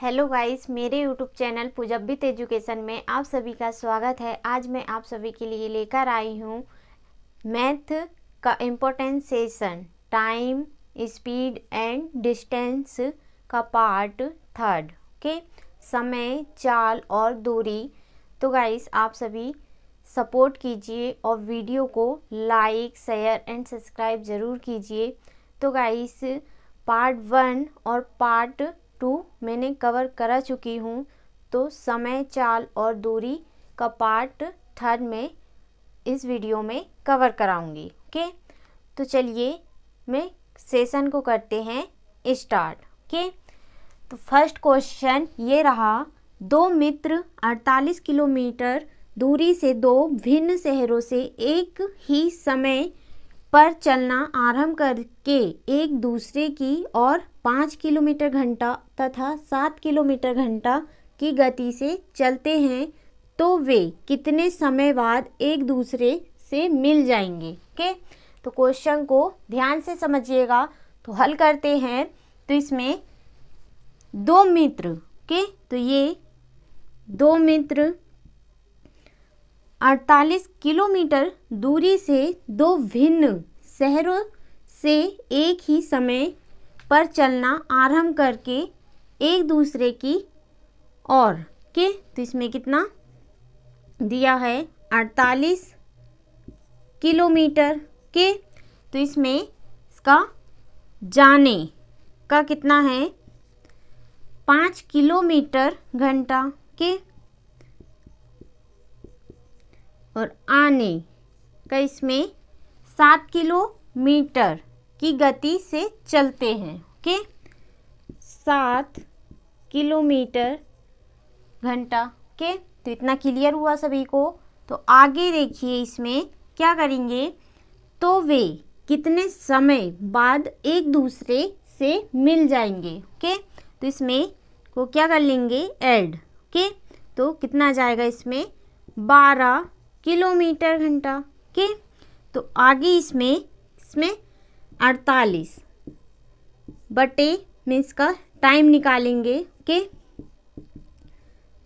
hello guys मेरे YouTube channel पुजब्बित education में आप सभी का स्वागत है आज मैं आप सभी के लिए लेकर आई हूँ मैथ का importance session time speed and distance का पार्ट थर्ड ओके समय चाल और दूरी तो गाइस आप सभी सपोर्ट कीजिए और वीडियो को लाइक शेयर एंड सब्सक्राइब ज़रूर कीजिए तो गाइस पार्ट वन और पार्ट टू मैंने कवर करा चुकी हूँ तो समय चाल और दूरी का पार्ट थर्ड में इस वीडियो में कवर कराऊंगी ओके तो चलिए मैं सेशन को करते हैं स्टार्ट ओके तो फर्स्ट क्वेश्चन ये रहा दो मित्र 48 किलोमीटर दूरी से दो भिन्न शहरों से एक ही समय पर चलना आरंभ करके एक दूसरे की और पाँच किलोमीटर घंटा तथा सात किलोमीटर घंटा की गति से चलते हैं तो वे कितने समय बाद एक दूसरे से मिल जाएंगे ओके तो क्वेश्चन को ध्यान से समझिएगा तो हल करते हैं तो इसमें दो मित्र के तो ये दो मित्र 48 किलोमीटर दूरी से दो भिन्न शहरों से एक ही समय पर चलना आरंभ करके एक दूसरे की और के तो इसमें कितना दिया है 48 किलोमीटर के तो इसमें इसका जाने का कितना है पाँच किलोमीटर घंटा के और आने का इसमें सात किलोमीटर की गति से चलते हैं ओके सात किलोमीटर घंटा ओके तो इतना क्लियर हुआ सभी को तो आगे देखिए इसमें क्या करेंगे तो वे कितने समय बाद एक दूसरे से मिल जाएंगे ओके तो इसमें को क्या कर लेंगे ऐड ओके तो कितना जाएगा इसमें बारह किलोमीटर घंटा के तो आगे इसमें इसमें अड़तालीस बटे में इसका टाइम निकालेंगे के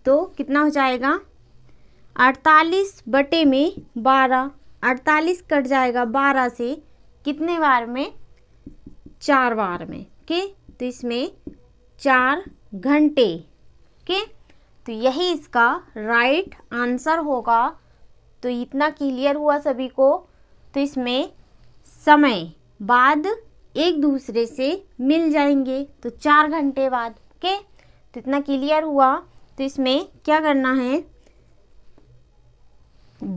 तो कितना हो जाएगा अड़तालीस बटे में बारह अड़तालीस कट जाएगा बारह से कितने बार में चार बार में के तो इसमें चार घंटे के तो यही इसका राइट आंसर होगा तो इतना क्लियर हुआ सभी को तो इसमें समय बाद एक दूसरे से मिल जाएंगे तो चार घंटे बाद ओके तो इतना क्लियर हुआ तो इसमें क्या करना है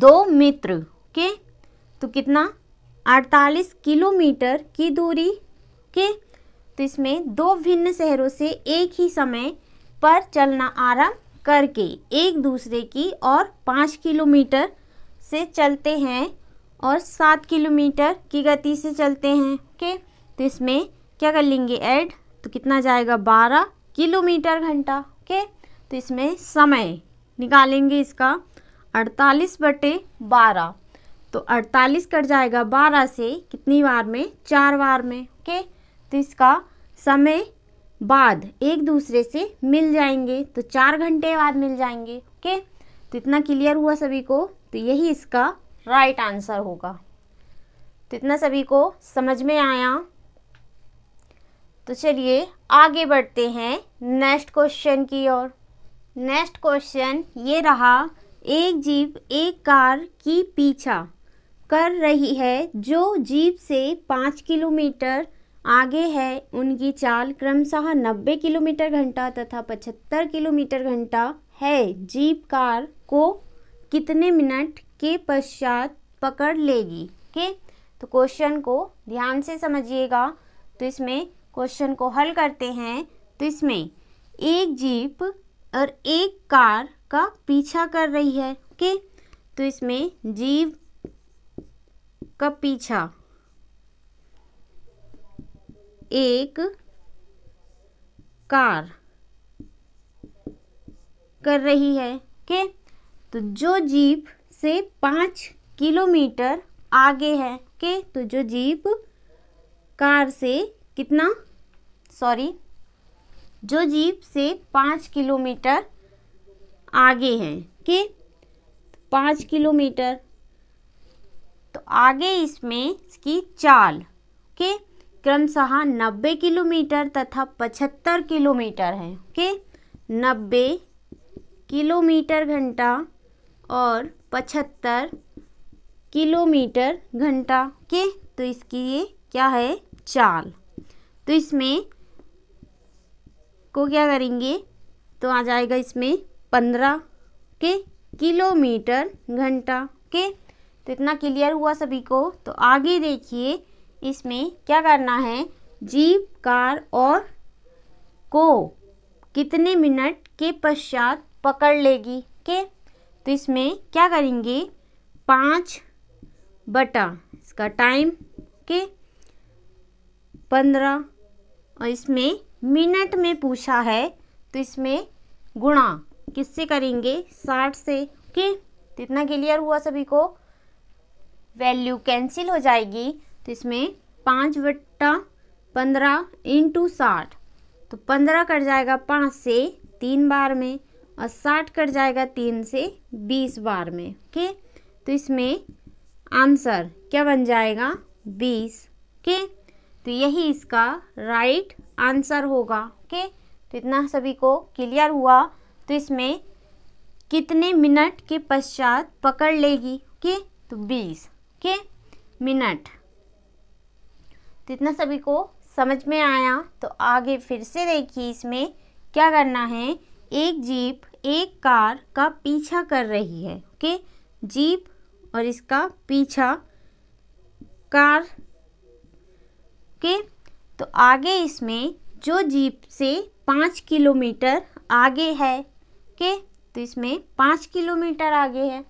दो मित्र के तो कितना 48 किलोमीटर की दूरी के तो इसमें दो भिन्न शहरों से एक ही समय पर चलना आरंभ करके एक दूसरे की और पाँच किलोमीटर से चलते हैं और सात किलोमीटर की गति से चलते हैं ओके तो इसमें क्या कर लेंगे ऐड तो कितना जाएगा बारह किलोमीटर घंटा ओके तो इसमें समय निकालेंगे इसका अड़तालीस बटे बारह तो अड़तालीस कट जाएगा बारह से कितनी बार में चार बार में ओके तो इसका समय बाद एक दूसरे से मिल जाएंगे तो चार घंटे बाद मिल जाएंगे ओके तो इतना क्लियर हुआ सभी को तो यही इसका राइट आंसर होगा तो इतना सभी को समझ में आया तो चलिए आगे बढ़ते हैं नेक्स्ट क्वेश्चन की ओर नेक्स्ट क्वेश्चन ये रहा एक जीप एक कार की पीछा कर रही है जो जीप से पाँच किलोमीटर आगे है उनकी चाल क्रमशः नब्बे किलोमीटर घंटा तथा पचहत्तर किलोमीटर घंटा है जीप कार को कितने मिनट के पश्चात पकड़ लेगी ओके तो क्वेश्चन को ध्यान से समझिएगा तो इसमें क्वेश्चन को हल करते हैं तो इसमें एक जीप और एक कार का पीछा कर रही है ओके तो इसमें जीप का पीछा एक कार कर रही है ओके तो जो जीप से पाँच किलोमीटर आगे है के तो जो जीप कार से कितना सॉरी जो जीप से पाँच किलोमीटर आगे है के पाँच किलोमीटर तो आगे इसमें इसकी चाल के क्रमशः नब्बे किलोमीटर तथा पचहत्तर किलोमीटर है के नब्बे किलोमीटर घंटा और पचहत्तर किलोमीटर घंटा के तो इसकी ये क्या है चाल तो इसमें को क्या करेंगे तो आ जाएगा इसमें पंद्रह के किलोमीटर घंटा के तो इतना क्लियर हुआ सभी को तो आगे देखिए इसमें क्या करना है जीप कार और को कितने मिनट के पश्चात पकड़ लेगी के तो इसमें क्या करेंगे पाँच बटा इसका टाइम के पंद्रह और इसमें मिनट में पूछा है तो इसमें गुणा किससे करेंगे साठ से ओके तो इतना क्लियर हुआ सभी को वैल्यू कैंसिल हो जाएगी तो इसमें पाँच बट्टा पंद्रह इंटू साठ तो पंद्रह कट जाएगा पाँच से तीन बार में और साठ कट जाएगा तीन से बीस बार में ओके तो इसमें आंसर क्या बन जाएगा बीस ओके तो यही इसका राइट आंसर होगा ओके तो इतना सभी को क्लियर हुआ तो इसमें कितने मिनट के पश्चात पकड़ लेगी ओके तो बीस ओके मिनट तो इतना सभी को समझ में आया तो आगे फिर से देखिए इसमें क्या करना है एक जीप एक कार का पीछा कर रही है ओके जीप और इसका पीछा कार के तो आगे इसमें जो जीप से पाँच किलोमीटर आगे है के तो इसमें पाँच किलोमीटर आगे है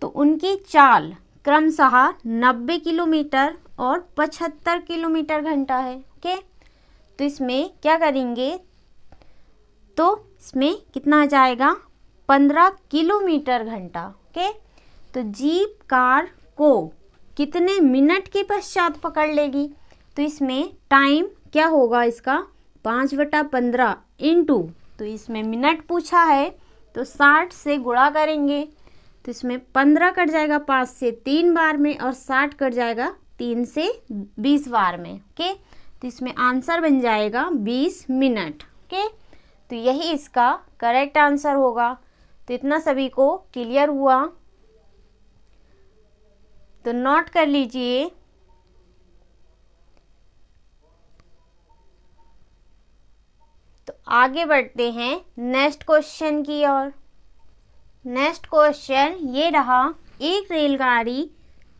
तो उनकी चाल क्रमशः नब्बे किलोमीटर और पचहत्तर किलोमीटर घंटा है ओके तो इसमें क्या करेंगे तो इसमें कितना आ जाएगा पंद्रह किलोमीटर घंटा ओके तो जीप कार को कितने मिनट के पश्चात पकड़ लेगी तो इसमें टाइम क्या होगा इसका पाँच बटा पंद्रह इंटू तो इसमें मिनट पूछा है तो साठ से गुणा करेंगे तो इसमें पंद्रह कट जाएगा पाँच से तीन बार में और साठ कट जाएगा तीन से बीस बार में ओके तो इसमें आंसर बन जाएगा बीस मिनट ओके तो यही इसका करेक्ट आंसर होगा तो इतना सभी को क्लियर हुआ तो नोट कर लीजिए तो आगे बढ़ते हैं नेक्स्ट क्वेश्चन की ओर नेक्स्ट क्वेश्चन ये रहा एक रेलगाड़ी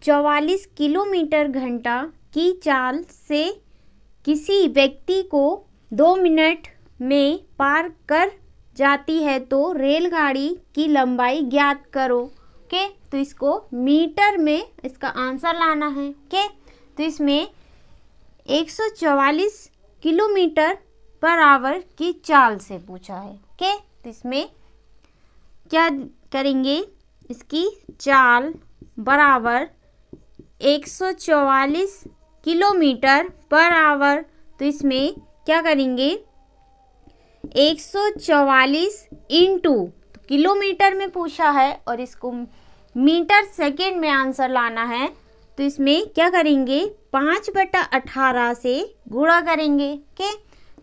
44 किलोमीटर घंटा की चाल से किसी व्यक्ति को दो मिनट में पार कर जाती है तो रेलगाड़ी की लंबाई ज्ञात करो के तो इसको मीटर में इसका आंसर लाना है के तो इसमें 144 किलोमीटर पर आवर की चाल से पूछा है के तो इसमें क्या करेंगे इसकी चाल बराबर 144 किलोमीटर पर आवर तो इसमें क्या करेंगे एक सौ चवालीस इंटू किलोमीटर में पूछा है और इसको मीटर सेकेंड में आंसर लाना है तो इसमें क्या करेंगे पाँच बटा अठारह से गुणा करेंगे के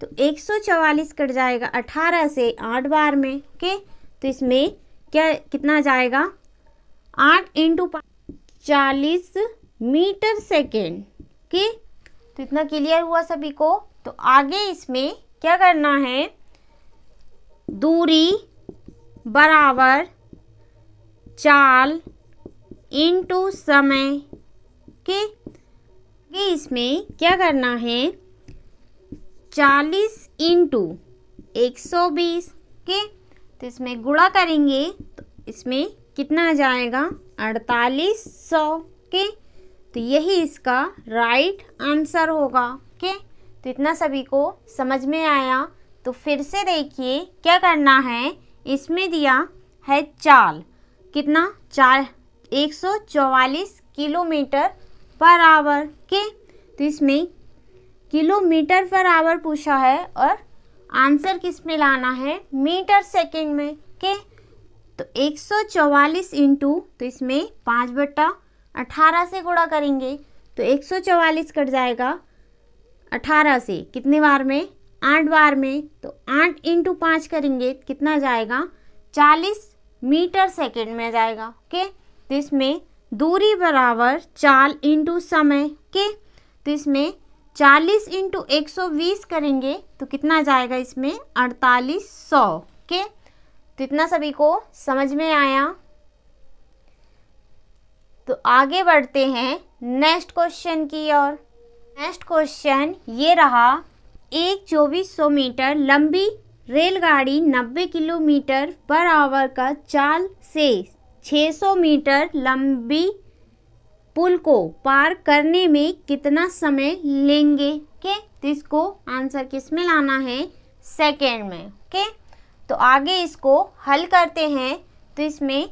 तो एक सौ चवालीस कट जाएगा अठारह से आठ बार में ओके तो इसमें क्या कितना जाएगा आठ इंटू चालीस मीटर सेकेंड के तो इतना क्लियर हुआ सभी को तो आगे इसमें क्या करना है दूरी बराबर चाल इंटू समय के इसमें क्या करना है चालीस इंटू एक सौ बीस के तो इसमें गुणा करेंगे तो इसमें कितना आ जाएगा अड़तालीस सौ के तो यही इसका राइट आंसर होगा के तो इतना सभी को समझ में आया तो फिर से देखिए क्या करना है इसमें दिया है चाल कितना चार एक सौ चौवालीस किलोमीटर पर आवर के तो इसमें किलोमीटर पर आवर पूछा है और आंसर किस में लाना है मीटर सेकेंड में के तो एक सौ चौवालीस इंटू तो इसमें पाँच बट्टा अठारह से गुणा करेंगे तो एक सौ चौवालीस कट जाएगा अठारह से कितने बार में आठ बार में तो आठ इंटू पाँच करेंगे कितना जाएगा चालीस मीटर सेकेंड में जाएगा ओके तो इसमें दूरी बराबर चाल इंटू समय के तो इसमें चालीस इंटू एक सौ बीस करेंगे तो कितना जाएगा इसमें अड़तालीस सौ के तो इतना सभी को समझ में आया तो आगे बढ़ते हैं नेक्स्ट क्वेश्चन की ओर नेक्स्ट क्वेश्चन ये रहा एक सौ मीटर लंबी रेलगाड़ी 90 किलोमीटर पर आवर का चाल से 600 मीटर लंबी पुल को पार करने में कितना समय लेंगे के तो इसको आंसर किस में लाना है सेकेंड में ओके तो आगे इसको हल करते हैं तो इसमें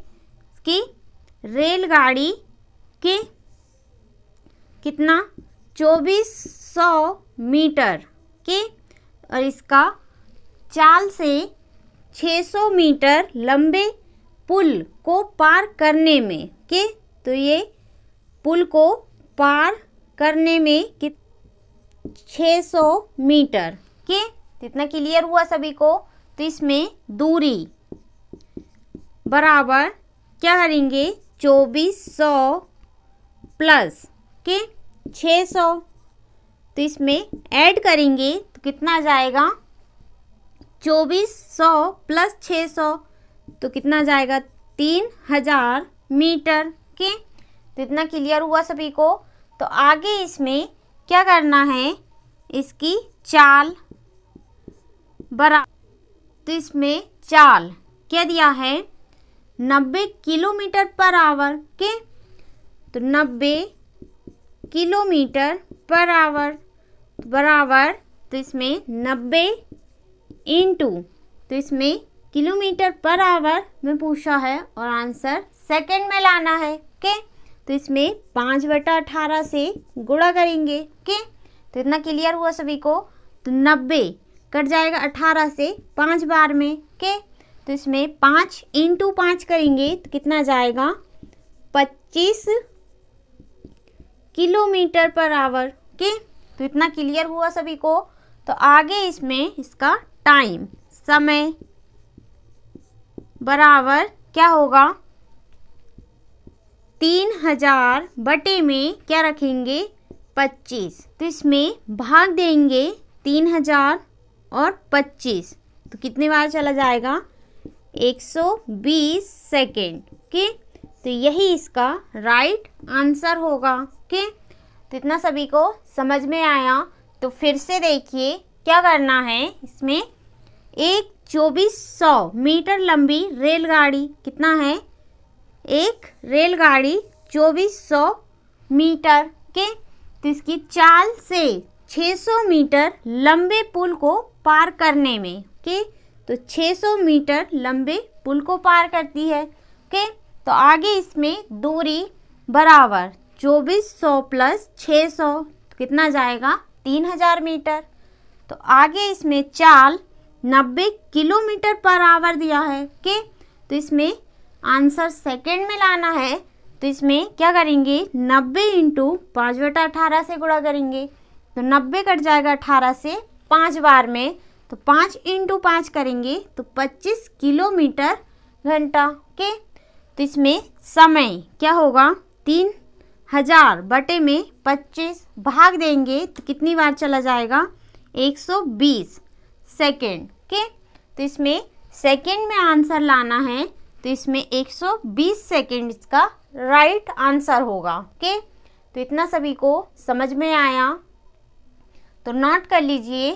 कि रेलगाड़ी के कितना 2400 मीटर ओके और इसका चाल से 600 मीटर लंबे पुल को पार करने में के तो ये पुल को पार करने में कि 600 मीटर के तो इतना क्लियर हुआ सभी को तो इसमें दूरी बराबर क्या करेंगे चौबीस सौ प्लस के 600 तो इसमें ऐड करेंगे तो कितना आ जाएगा चौबीस सौ प्लस छः सौ तो कितना जाएगा तीन हजार मीटर के तो इतना क्लियर हुआ सभी को तो आगे इसमें क्या करना है इसकी चाल बरा तो इसमें चाल क्या दिया है नब्बे किलोमीटर पर आवर के तो नब्बे किलोमीटर पर आवर बराबर तो इसमें नब्बे इंटू तो इसमें किलोमीटर पर आवर में पूछा है और आंसर सेकंड में लाना है के तो इसमें पाँच बटा अठारह से गुड़ा करेंगे के तो इतना क्लियर हुआ सभी को तो नब्बे कट जाएगा अठारह से पाँच बार में के तो इसमें पाँच इंटू पाँच करेंगे तो कितना जाएगा पच्चीस किलोमीटर पर आवर ओके तो इतना क्लियर हुआ सभी को तो आगे इसमें इसका टाइम समय बराबर क्या होगा तीन हजार बटे में क्या रखेंगे पच्चीस तो इसमें भाग देंगे तीन हजार और पच्चीस तो कितने बार चला जाएगा एक सौ बीस सेकेंड ओके तो यही इसका राइट आंसर होगा ओके तो इतना सभी को समझ में आया तो फिर से देखिए क्या करना है इसमें एक चौबीस सौ मीटर लंबी रेलगाड़ी कितना है एक रेलगाड़ी चौबीस सौ मीटर के तो इसकी चाल से 600 मीटर लंबे पुल को पार करने में के तो 600 मीटर लंबे पुल को पार करती है के तो आगे इसमें दूरी बराबर चौबीस सौ प्लस छः सौ कितना जाएगा तीन हजार मीटर तो आगे इसमें चाल नब्बे किलोमीटर पर आवर दिया है के तो इसमें आंसर सेकेंड में लाना है तो इसमें क्या करेंगे नब्बे इंटू पाँच बटा अठारह से गुणा करेंगे तो नब्बे कट जाएगा अठारह से पाँच बार में तो पाँच इंटू पाँच करेंगे तो पच्चीस किलोमीटर घंटा के तो इसमें समय क्या होगा तीन हजार बटे में पच्चीस भाग देंगे तो कितनी बार चला जाएगा एक सौ बीस सेकेंड ओके तो इसमें सेकेंड में आंसर लाना है तो इसमें एक सौ बीस सेकेंड इसका राइट आंसर होगा ओके तो इतना सभी को समझ में आया तो नोट कर लीजिए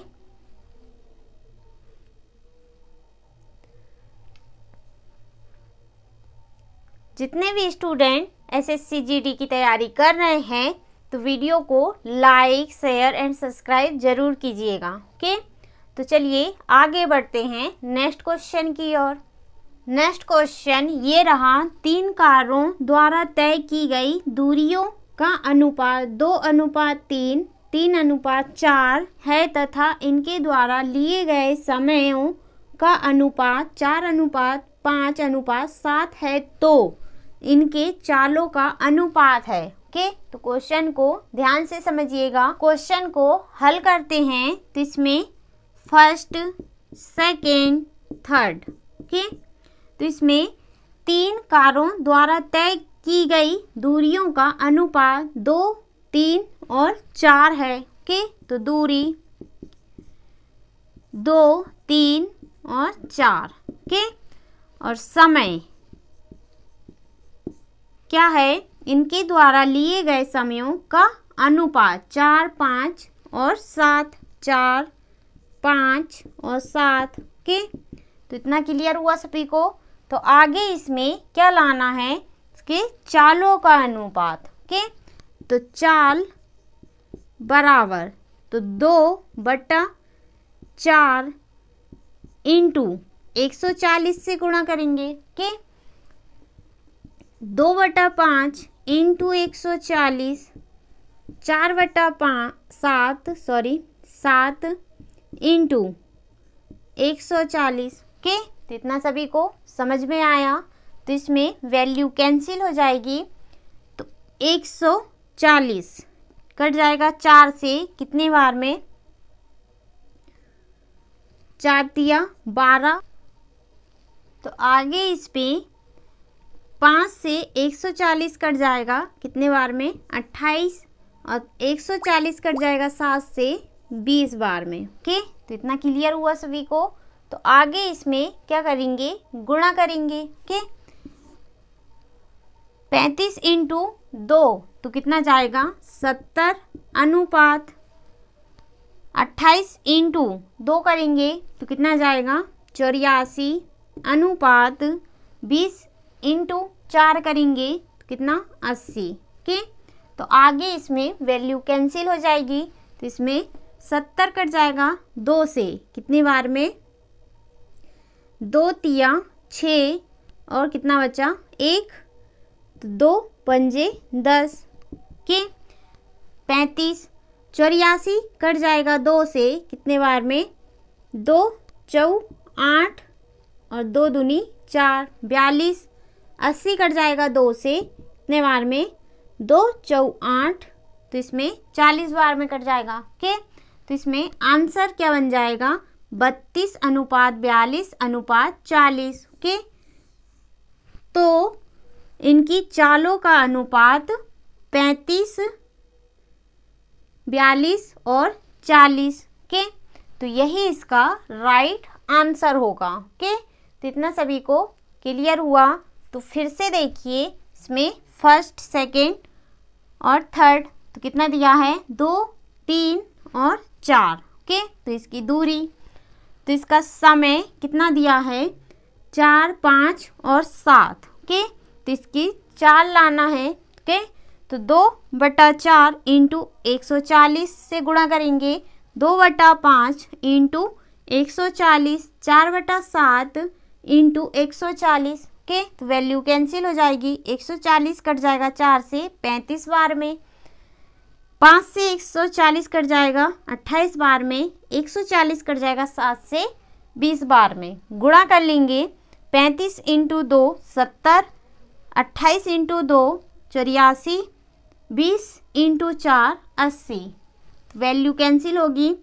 जितने भी स्टूडेंट एसएससी जीडी की तैयारी कर रहे हैं तो वीडियो को लाइक शेयर एंड सब्सक्राइब जरूर कीजिएगा ओके तो चलिए आगे बढ़ते हैं नेक्स्ट क्वेश्चन की ओर नेक्स्ट क्वेश्चन ये रहा तीन कारों द्वारा तय की गई दूरियों का अनुपात दो अनुपात तीन तीन अनुपात चार है तथा इनके द्वारा लिए गए समयों का अनुपात चार अनुपात पाँच अनुपात सात है तो इनके चालों का अनुपात है ओके तो क्वेश्चन को ध्यान से समझिएगा क्वेश्चन को हल करते हैं तो इसमें फर्स्ट सेकेंड थर्ड ओके तो इसमें तीन कारों द्वारा तय की गई दूरियों का अनुपात दो तीन और चार है ओके तो दूरी दो तीन और चार ओके और समय क्या है इनके द्वारा लिए गए समयों का अनुपात चार पाँच और सात चार पाँच और सात के तो इतना क्लियर हुआ सभी को तो आगे इसमें क्या लाना है कि चालों का अनुपात के तो चाल बराबर तो दो बटा चार इंटू एक सौ चालीस से गुणा करेंगे के दो बटा पाँच इंटू एक सौ चालीस चार बटा पाँच सात सॉरी सात इंटू एक सौ चालीस के तो इतना सभी को समझ में आया तो इसमें वैल्यू कैंसिल हो जाएगी तो एक सौ चालीस कट जाएगा चार से कितने बार में चार दिया बारह तो आगे इस पर पाँच से एक सौ चालीस कट जाएगा कितने बार में अट्ठाईस और एक सौ चालीस कट जाएगा सात से बीस बार में ओके तो इतना क्लियर हुआ सभी को तो आगे इसमें क्या करेंगे गुणा करेंगे ओके पैंतीस इंटू दो तो कितना जाएगा सत्तर अनुपात अट्ठाईस इंटू दो करेंगे तो कितना जाएगा चौरासी अनुपात बीस इंटू चार करेंगे कितना अस्सी के तो आगे इसमें वैल्यू कैंसिल हो जाएगी तो इसमें सत्तर कट जाएगा दो से कितनी बार में दो तिया छः और कितना बचा एक तो दो पंजे दस के पैंतीस चौरासी कट जाएगा दो से कितने बार में दो चौ आठ और दो दूनी चार बयालीस अस्सी कट जाएगा दो से कितने बार में दो चौ आठ तो इसमें चालीस बार में कट जाएगा ओके तो इसमें आंसर क्या बन जाएगा बत्तीस अनुपात बयालीस अनुपात चालीस ओके तो इनकी चालों का अनुपात पैंतीस बयालीस और चालीस ओके तो यही इसका राइट आंसर होगा ओके तो इतना सभी को क्लियर हुआ तो फिर से देखिए इसमें फर्स्ट सेकेंड और थर्ड तो कितना दिया है दो तीन और चार ओके तो इसकी दूरी तो इसका समय कितना दिया है चार पाँच और सात ओके तो इसकी चार लाना है ओके तो दो बटा चार इंटू एक सौ चालीस से गुणा करेंगे दो बटा पाँच इंटू एक सौ चालीस चार बटा सात इंटू एक सौ चालीस ओके तो वैल्यू कैंसिल हो जाएगी 140 कट जाएगा चार से पैंतीस बार में पाँच से 140 कट जाएगा अट्ठाईस बार में 140 कट जाएगा सात से बीस बार में गुणा कर लेंगे पैंतीस इंटू दो सत्तर अट्ठाईस इंटू दो चौरासी बीस इंटू चार अस्सी वैल्यू तो कैंसिल होगी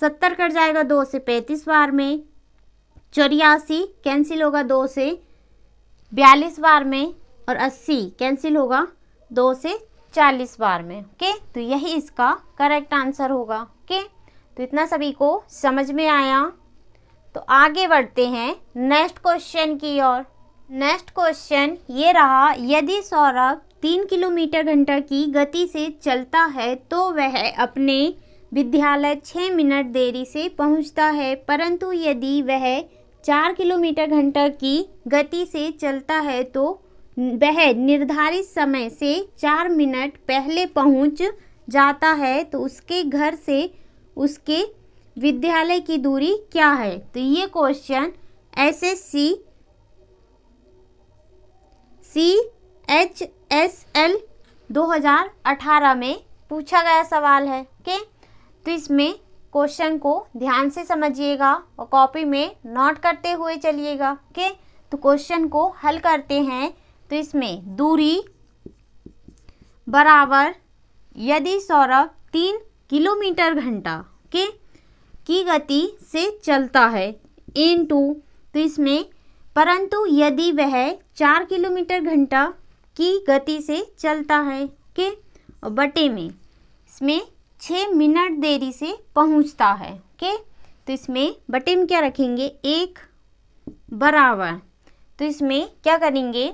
सत्तर कट जाएगा दो से पैंतीस बार में चौरासी कैंसिल होगा दो से बयालीस बार में और अस्सी कैंसिल होगा दो से चालीस बार में ओके तो यही इसका करेक्ट आंसर होगा ओके तो इतना सभी को समझ में आया तो आगे बढ़ते हैं नेक्स्ट क्वेश्चन की ओर नेक्स्ट क्वेश्चन ये रहा यदि सौरभ तीन किलोमीटर घंटा की गति से चलता है तो वह अपने विद्यालय छः मिनट देरी से पहुंचता है परंतु यदि वह चार किलोमीटर घंटा की गति से चलता है तो वह निर्धारित समय से चार मिनट पहले पहुंच जाता है तो उसके घर से उसके विद्यालय की दूरी क्या है तो ये question SSC C H S L 2018 में पूछा गया सवाल है ओके तो इसमें क्वेश्चन को ध्यान से समझिएगा और कॉपी में नोट करते हुए चलिएगा ओके तो क्वेश्चन को हल करते हैं तो इसमें दूरी बराबर यदि सौरभ तीन किलोमीटर घंटा के की गति से चलता है इन टू तो इसमें परंतु यदि वह चार किलोमीटर घंटा की गति से चलता है के बटे में इसमें छः मिनट देरी से पहुंचता है ओके तो इसमें बटे में क्या रखेंगे एक बराबर तो इसमें क्या करेंगे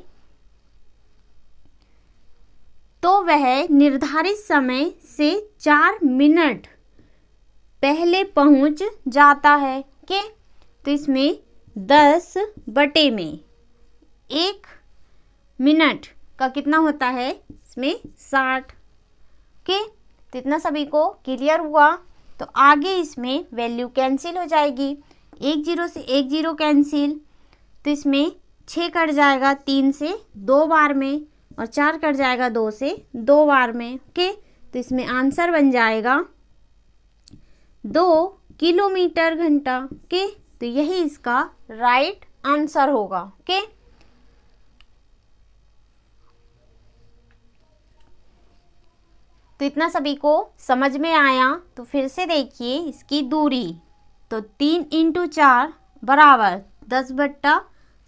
तो वह निर्धारित समय से चार मिनट पहले पहुंच जाता है के तो इसमें दस बटे में एक मिनट का कितना होता है इसमें साठ के तो इतना सभी को क्लियर हुआ तो आगे इसमें वैल्यू कैंसिल हो जाएगी एक जीरो से एक जीरो कैंसिल तो इसमें छः कट जाएगा तीन से दो बार में और चार कट जाएगा दो से दो बार में ओके तो इसमें आंसर बन जाएगा दो किलोमीटर घंटा ओके तो यही इसका राइट आंसर होगा ओके तो इतना सभी को समझ में आया तो फिर से देखिए इसकी दूरी तो तीन इंटू चार बराबर दस बट्टा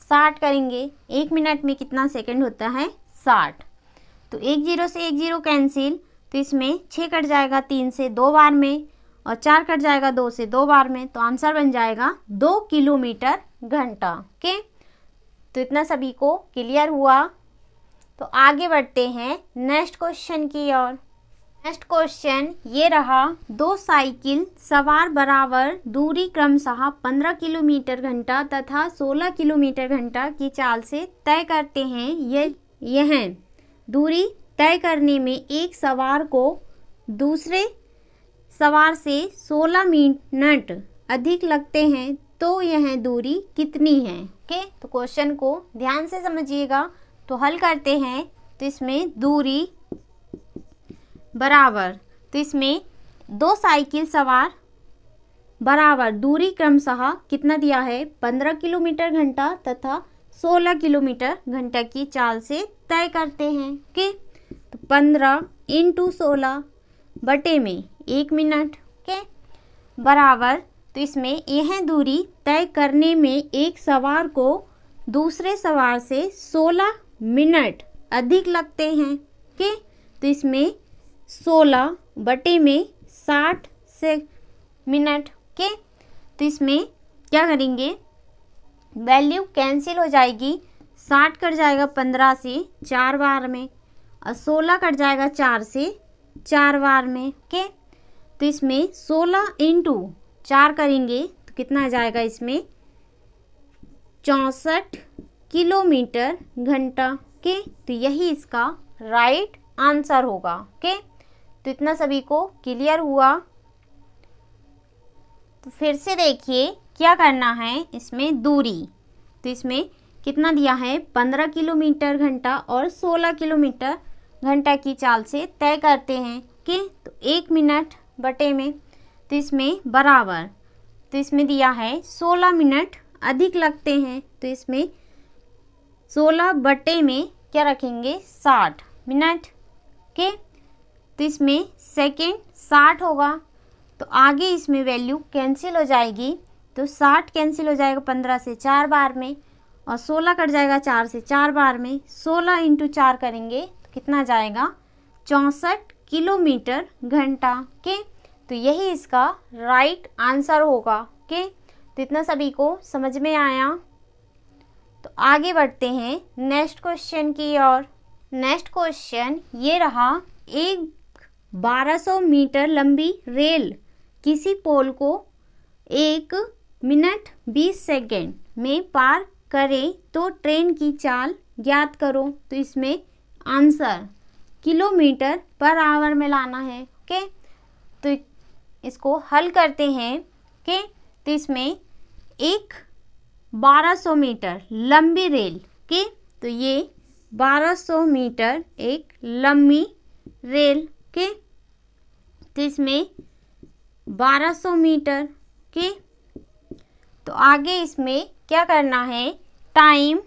साठ करेंगे एक मिनट में कितना सेकंड होता है साठ तो एक जीरो से एक जीरो कैंसिल तो इसमें छः कट जाएगा तीन से दो बार में और चार कट जाएगा दो से दो बार में तो आंसर बन जाएगा दो किलोमीटर घंटा ओके तो इतना सभी को क्लियर हुआ तो आगे बढ़ते हैं नेक्स्ट क्वेश्चन की ओर नेक्स्ट क्वेश्चन ये रहा दो साइकिल सवार बराबर दूरी क्रमशः 15 किलोमीटर घंटा तथा 16 किलोमीटर घंटा की चाल से तय करते हैं यह यह दूरी तय करने में एक सवार को दूसरे सवार से 16 मिनट अधिक लगते हैं तो यह दूरी कितनी है ओके तो क्वेश्चन को ध्यान से समझिएगा तो हल करते हैं तो इसमें दूरी बराबर तो इसमें दो साइकिल सवार बराबर दूरी क्रमशः कितना दिया है पंद्रह किलोमीटर घंटा तथा सोलह किलोमीटर घंटा की चाल से तय करते हैं ओके तो पंद्रह इंटू सोलह बटे में एक मिनट ओके बराबर तो इसमें यह दूरी तय करने में एक सवार को दूसरे सवार से सोलह मिनट अधिक लगते हैं ओके तो इसमें सोलह बटे में साठ से मिनट के तो इसमें क्या करेंगे वैल्यू कैंसिल हो जाएगी साठ कट जाएगा पंद्रह से चार बार में और सोलह कट जाएगा चार से चार बार में के तो इसमें सोलह इंटू चार करेंगे तो कितना आ जाएगा इसमें चौंसठ किलोमीटर घंटा के तो यही इसका राइट आंसर होगा के तो इतना सभी को क्लियर हुआ तो फिर से देखिए क्या करना है इसमें दूरी तो इसमें कितना दिया है पंद्रह किलोमीटर घंटा और सोलह किलोमीटर घंटा की चाल से तय करते हैं कि तो एक मिनट बटे में तो इसमें बराबर तो इसमें दिया है सोलह मिनट अधिक लगते हैं तो इसमें सोलह बटे में क्या रखेंगे साठ मिनट के तो इसमें सेकेंड साठ होगा तो आगे इसमें वैल्यू कैंसिल हो जाएगी तो साठ कैंसिल हो जाएगा पंद्रह से चार बार में और सोलह कट जाएगा चार से चार बार में सोलह इंटू चार करेंगे तो कितना जाएगा चौंसठ किलोमीटर घंटा के तो यही इसका राइट आंसर होगा के तो इतना सभी को समझ में आया तो आगे बढ़ते हैं नेक्स्ट क्वेश्चन की ओर नेक्स्ट क्वेश्चन ये रहा एक 1200 मीटर लंबी रेल किसी पोल को एक मिनट 20 सेकेंड में पार करें तो ट्रेन की चाल ज्ञात करो तो इसमें आंसर किलोमीटर पर आवर में लाना है ओके तो इसको हल करते हैं ओके तो इसमें एक 1200 मीटर लंबी रेल के तो ये 1200 मीटर एक लंबी रेल के मस्तिष्क में 1200 मीटर के तो आगे इसमें क्या करना है टाइम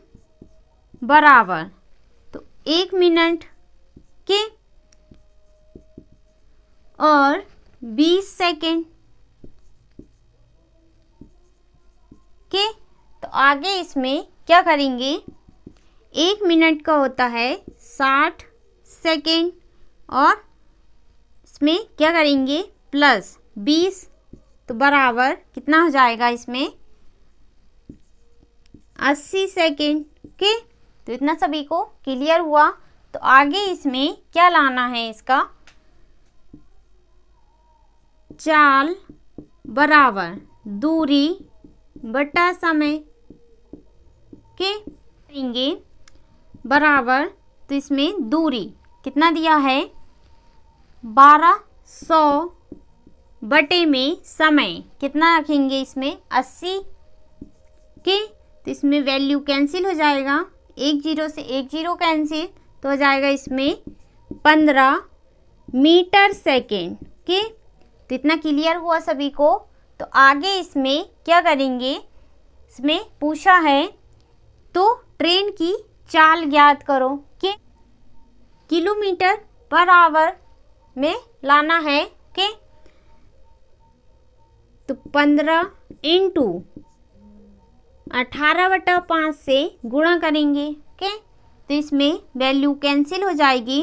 बराबर तो एक मिनट के और 20 सेकेंड के तो आगे इसमें क्या करेंगे एक मिनट का होता है साठ सेकेंड और इसमें क्या करेंगे प्लस बीस तो बराबर कितना हो जाएगा इसमें अस्सी सेकेंड ओके तो इतना सभी को क्लियर हुआ तो आगे इसमें क्या लाना है इसका चाल बराबर दूरी बटा समय के करेंगे बराबर तो इसमें दूरी कितना दिया है बारह सौ बटे में समय कितना रखेंगे इसमें अस्सी के तो इसमें वैल्यू कैंसिल हो जाएगा एक जीरो से एक जीरो कैंसिल तो हो जाएगा इसमें पंद्रह मीटर सेकेंड के तो इतना क्लियर हुआ सभी को तो आगे इसमें क्या करेंगे इसमें पूछा है तो ट्रेन की चाल ज्ञात करो कि किलोमीटर पर आवर में लाना है ओके तो पंद्रह इंटू अठारह बटा पाँच से गुणा करेंगे ओके तो इसमें वैल्यू कैंसिल हो जाएगी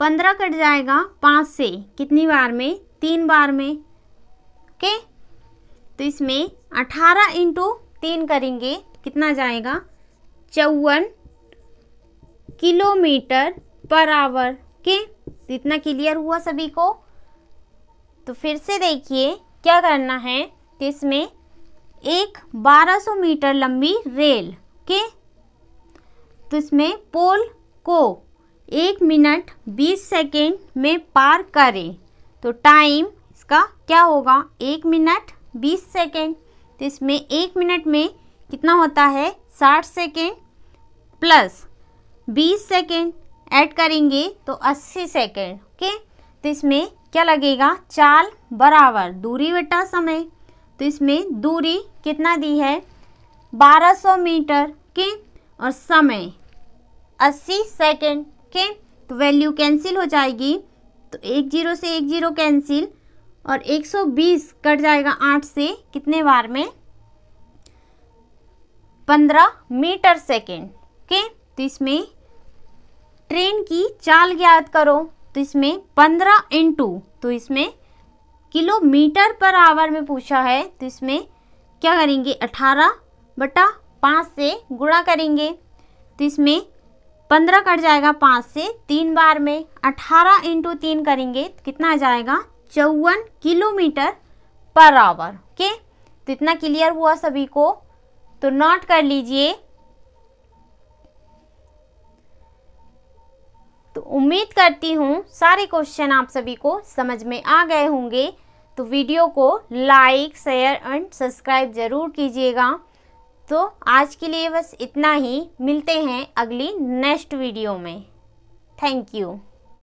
पंद्रह कट जाएगा पाँच से कितनी बार में तीन बार में ओके तो इसमें अठारह इंटू तीन करेंगे कितना जाएगा चौवन किलोमीटर पर आवर के तो इतना क्लियर हुआ सभी को तो फिर से देखिए क्या करना है कि तो इसमें एक 1200 मीटर लंबी रेल के तो इसमें पोल को एक मिनट 20 सेकेंड में पार करें तो टाइम इसका क्या होगा एक मिनट 20 सेकेंड तो इसमें एक मिनट में कितना होता है 60 सेकेंड प्लस 20 सेकेंड ऐड करेंगे तो 80 सेकेंड ओके तो इसमें क्या लगेगा चाल बराबर दूरी बटा समय तो इसमें दूरी कितना दी है 1200 मीटर के और समय 80 सेकेंड के तो वैल्यू कैंसिल हो जाएगी तो एक जीरो से एक जीरो कैंसिल और 120 कट जाएगा आठ से कितने बार में पंद्रह मीटर सेकेंड ओके तो इसमें ट्रेन की चाल ज्ञात करो तो इसमें पंद्रह इंटू तो इसमें किलोमीटर पर आवर में पूछा है तो इसमें क्या करेंगे अठारह बटा पाँच से गुणा करेंगे तो इसमें पंद्रह कट जाएगा पाँच से तीन बार में अठारह इंटू तीन करेंगे तो कितना आ जाएगा चौवन किलोमीटर पर आवर ओके तो इतना क्लियर हुआ सभी को तो नोट कर लीजिए तो उम्मीद करती हूँ सारे क्वेश्चन आप सभी को समझ में आ गए होंगे तो वीडियो को लाइक शेयर एंड सब्सक्राइब ज़रूर कीजिएगा तो आज के लिए बस इतना ही मिलते हैं अगली नेक्स्ट वीडियो में थैंक यू